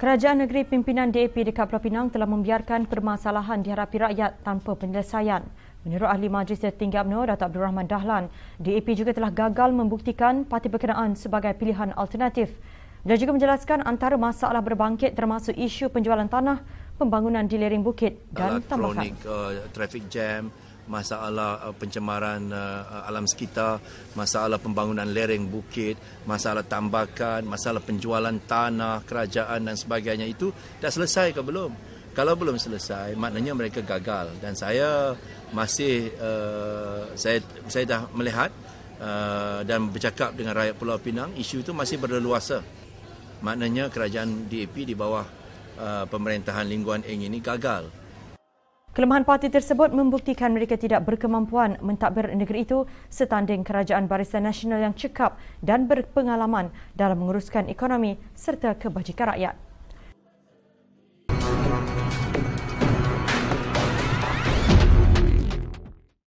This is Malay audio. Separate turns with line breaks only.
Kerajaan negeri pimpinan DAP di Pulau Pinang telah membiarkan permasalahan dihadapi rakyat tanpa penyelesaian. Menurut Ahli Majlis Tertinggi UMNO, Datuk Abdul Rahman Dahlan, DAP juga telah gagal membuktikan Parti Berkenaan sebagai pilihan alternatif. Dia juga menjelaskan antara masalah berbangkit termasuk isu penjualan tanah, pembangunan di lering bukit dan uh, tambahan. Kronik
uh, traffic jam, masalah uh, pencemaran uh, uh, alam sekitar, masalah pembangunan lereng bukit, masalah tambakan, masalah penjualan tanah kerajaan dan sebagainya itu dah selesai ke belum? Kalau belum selesai, maknanya mereka gagal dan saya masih saya saya dah melihat dan bercakap dengan rakyat Pulau Pinang, isu itu masih berleluasa. Maknanya kerajaan DAP di bawah pemerintahan Lingguan Eng ini gagal
Kelemahan parti tersebut membuktikan mereka tidak berkemampuan mentadbir negeri itu setanding kerajaan barisan nasional yang cekap dan berpengalaman dalam menguruskan ekonomi serta kebajikan rakyat.